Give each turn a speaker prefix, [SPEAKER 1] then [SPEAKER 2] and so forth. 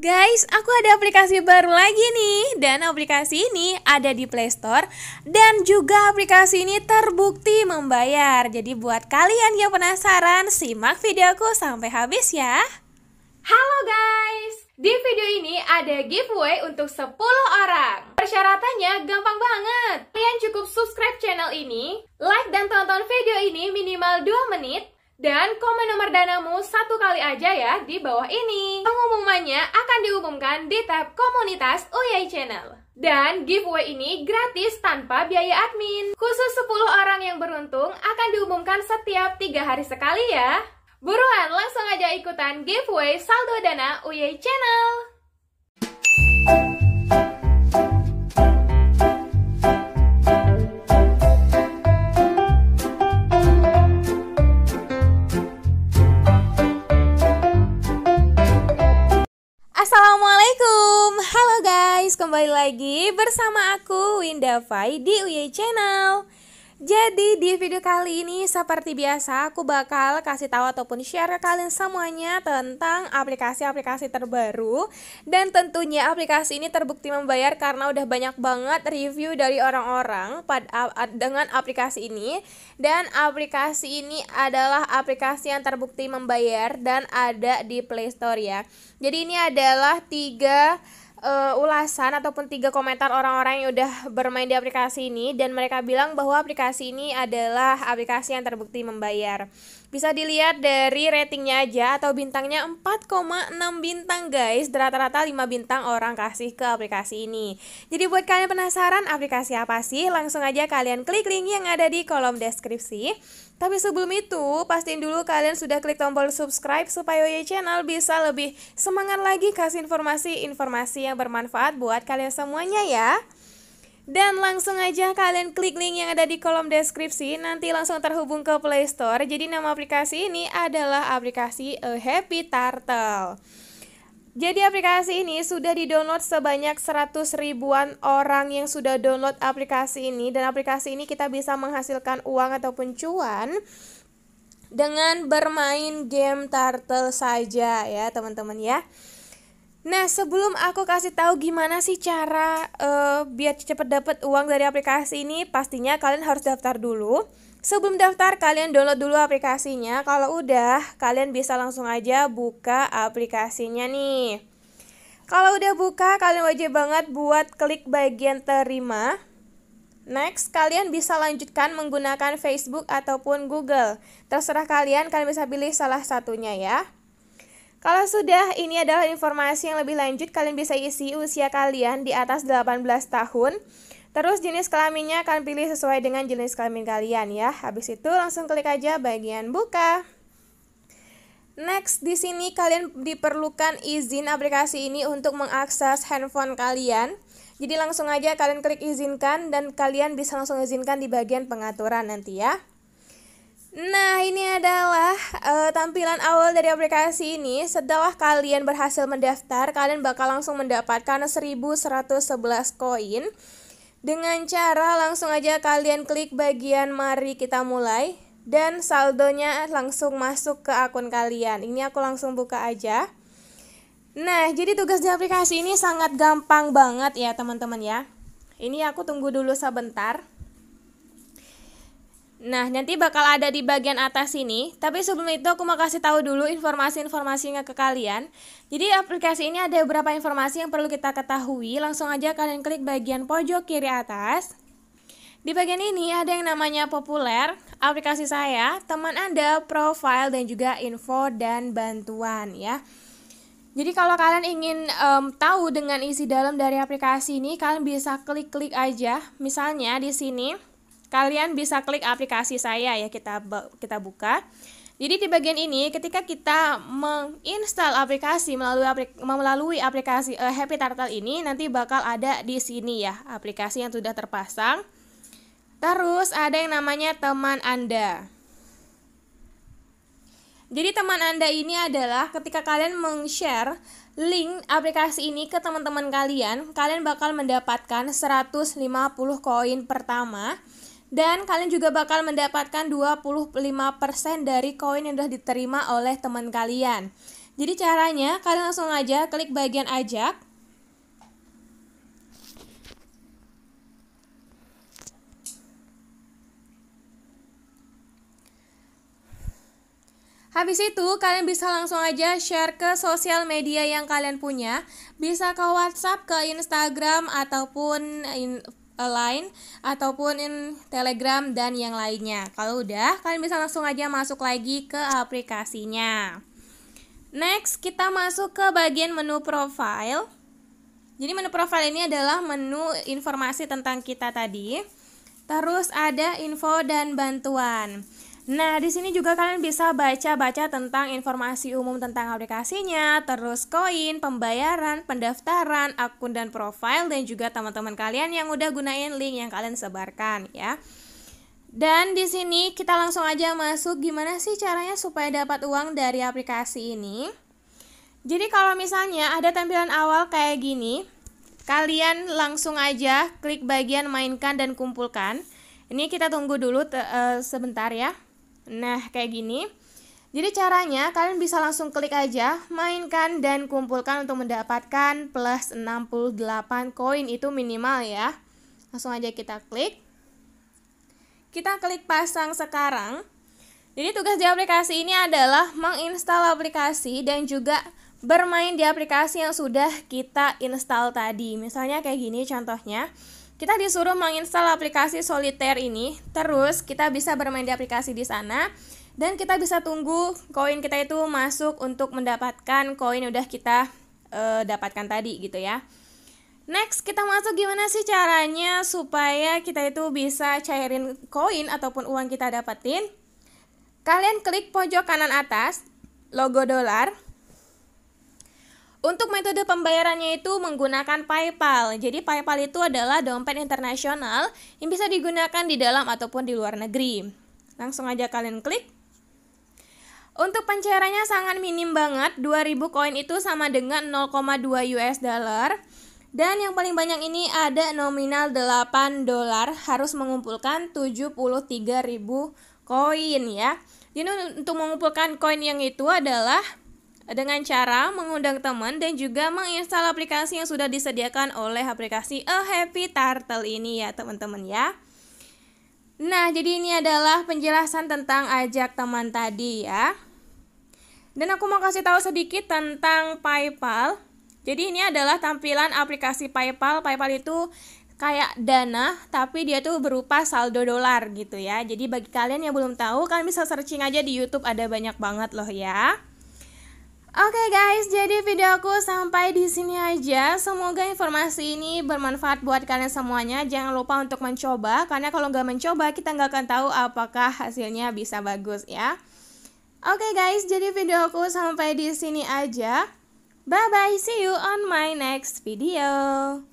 [SPEAKER 1] Guys, aku ada aplikasi baru lagi nih dan aplikasi ini ada di Play Store dan juga aplikasi ini terbukti membayar. Jadi buat kalian yang penasaran, simak videoku sampai habis ya. Halo guys, di video ini ada giveaway untuk 10 orang. Persyaratannya gampang banget. Kalian cukup subscribe channel ini, like dan tonton video ini minimal 2 menit dan komen nomor danamu satu kali aja ya di bawah ini. Pengumumannya akan diumumkan di tab komunitas UI Channel. Dan giveaway ini gratis tanpa biaya admin. Khusus 10 orang yang beruntung akan diumumkan setiap 3 hari sekali ya. Buruan langsung aja ikutan giveaway saldo dana UI Channel. bersama aku Winda Fai di UY Channel. Jadi di video kali ini seperti biasa aku bakal kasih tahu ataupun share ke kalian semuanya tentang aplikasi-aplikasi terbaru dan tentunya aplikasi ini terbukti membayar karena udah banyak banget review dari orang-orang dengan aplikasi ini dan aplikasi ini adalah aplikasi yang terbukti membayar dan ada di Play Store ya. Jadi ini adalah tiga uh, ulasan ataupun tiga komentar orang-orang yang udah bermain di aplikasi ini dan mereka bilang bahwa aplikasi ini adalah aplikasi yang terbukti membayar. Bisa dilihat dari ratingnya aja atau bintangnya 4,6 bintang guys. Rata-rata 5 bintang orang kasih ke aplikasi ini. Jadi buat kalian penasaran aplikasi apa sih? Langsung aja kalian klik link yang ada di kolom deskripsi. Tapi sebelum itu, pastiin dulu kalian sudah klik tombol subscribe supaya Oye Channel bisa lebih semangat lagi kasih informasi-informasi pastinya bermanfaat buat kalian semuanya ya. Dan langsung aja kalian klik link yang ada di kolom deskripsi, nanti langsung terhubung ke Play Store. Jadi nama aplikasi ini adalah aplikasi A Happy Turtle. Jadi aplikasi ini sudah di download sebanyak 100 ribuan orang yang sudah download aplikasi ini dan aplikasi ini kita bisa menghasilkan uang ataupun cuan dengan bermain game turtle saja ya teman-teman ya. Nah, sebelum aku kasih tahu gimana sih cara uh, biar cepet dapet uang dari aplikasi ini, pastinya kalian harus daftar dulu. Sebelum daftar, kalian download dulu aplikasinya. Kalau udah, kalian bisa langsung aja buka aplikasinya nih. Kalau udah buka, kalian wajib banget buat klik bagian terima. Next, kalian bisa lanjutkan menggunakan Facebook ataupun Google. Terserah kalian, kalian bisa pilih salah satunya ya. Kalau sudah, ini adalah informasi yang lebih lanjut. Kalian bisa isi usia kalian di atas 18 tahun. Terus jenis kelaminnya akan pilih sesuai dengan jenis kelamin kalian ya. Habis itu langsung klik aja bagian buka. Next, di sini kalian diperlukan izin aplikasi ini untuk mengakses handphone kalian. Jadi langsung aja kalian klik izinkan dan kalian bisa langsung izinkan di bagian pengaturan nanti ya. Nah, ini adalah uh, tampilan awal dari aplikasi ini. Setelah kalian berhasil mendaftar, kalian bakal langsung mendapatkan 1111 koin. Dengan cara langsung aja kalian klik bagian mari kita mulai dan saldonya langsung masuk ke akun kalian. Ini aku langsung buka aja. Nah, jadi tugas di aplikasi ini sangat gampang banget ya, teman-teman ya. Ini aku tunggu dulu sebentar. Nah, nanti bakal ada di bagian atas sini, tapi sebelum itu aku mau kasih tahu dulu informasi-informasinya ke kalian. Jadi aplikasi ini ada beberapa informasi yang perlu kita ketahui, langsung aja kalian klik bagian pojok kiri atas. Di bagian ini ada yang namanya populer, aplikasi saya, teman Anda, profile, dan juga info dan bantuan ya. Jadi kalau kalian ingin um, tahu dengan isi dalam dari aplikasi ini, kalian bisa klik-klik aja. Misalnya di sini, Kalian bisa klik aplikasi saya ya kita kita buka. Jadi di bagian ini ketika kita menginstal aplikasi melalui aplik melalui aplikasi uh, Happy Turtle ini nanti bakal ada di sini ya aplikasi yang sudah terpasang. Terus ada yang namanya teman Anda. Jadi teman Anda ini adalah ketika kalian meng-share link aplikasi ini ke teman-teman kalian, kalian bakal mendapatkan 150 koin pertama dan kalian juga bakal mendapatkan 25% dari koin yang sudah diterima oleh teman kalian. Jadi caranya kalian langsung aja klik bagian ajak. Habis itu, kalian bisa langsung aja share ke sosial media yang kalian punya. Bisa ke WhatsApp, ke Instagram, ataupun Eh, Line ataupun in Telegram dan yang lainnya. Kalau udah, kalian bisa langsung aja masuk lagi ke aplikasinya. Next, kita masuk ke bagian menu profile. Jadi menu profile ini adalah menu informasi tentang kita tadi. Terus ada info dan bantuan. Nah, di sini juga kalian bisa baca-baca tentang informasi umum tentang aplikasinya, terus koin, pembayaran, pendaftaran, akun dan profil, dan juga teman-teman kalian yang udah gunain link yang kalian sebarkan ya. Dan di sini kita langsung aja masuk gimana sih caranya supaya dapat uang dari aplikasi ini. Jadi kalau misalnya ada tampilan awal kayak gini, kalian langsung aja klik bagian mainkan dan kumpulkan. Ini kita tunggu dulu uh, sebentar ya. Nah, kayak gini. Jadi caranya kalian bisa langsung klik aja, mainkan dan kumpulkan untuk mendapatkan plus 68 koin itu minimal ya. Langsung aja kita klik. Kita klik pasang sekarang. Jadi tugas di aplikasi ini adalah menginstal aplikasi dan juga bermain di aplikasi yang sudah kita install tadi. Misalnya kayak gini contohnya. Kita disuruh menginstal aplikasi Solitaire ini, terus kita bisa bermain di aplikasi di sana dan kita bisa tunggu koin kita itu masuk untuk mendapatkan koin udah kita e, dapatkan tadi gitu ya. Next, kita masuk gimana sih caranya supaya kita itu bisa cairin koin ataupun uang kita dapetin? Kalian klik pojok kanan atas logo dolar, untuk metode pembayarannya itu menggunakan PayPal. Jadi PayPal itu adalah dompet internasional yang bisa digunakan di dalam ataupun di luar negeri. Langsung aja kalian klik. Untuk pencairannya sangat minim banget, 2000 koin itu sama dengan 0,2 US dollar. Dan yang paling banyak ini ada nominal 8 dolar harus mengumpulkan 73.000 koin ya. Jadi untuk mengumpulkan koin yang itu adalah dengan cara mengundang teman dan juga menginstal aplikasi yang sudah disediakan oleh aplikasi A Happy Turtle ini ya teman-teman ya. Nah, jadi ini adalah penjelasan tentang ajak teman tadi ya. Dan aku mau kasih tahu sedikit tentang PayPal. Jadi ini adalah tampilan aplikasi PayPal. PayPal itu kayak dana tapi dia tuh berupa saldo dolar gitu ya. Jadi bagi kalian yang belum tahu kalian bisa searching aja di YouTube ada banyak banget loh ya. Oke okay guys, jadi video aku sampai di sini aja. Semoga informasi ini bermanfaat buat kalian semuanya. Jangan lupa untuk mencoba, karena kalau nggak mencoba kita nggak akan tahu apakah hasilnya bisa bagus ya. Oke okay guys, jadi video aku sampai di sini aja. Bye bye, see you on my next video.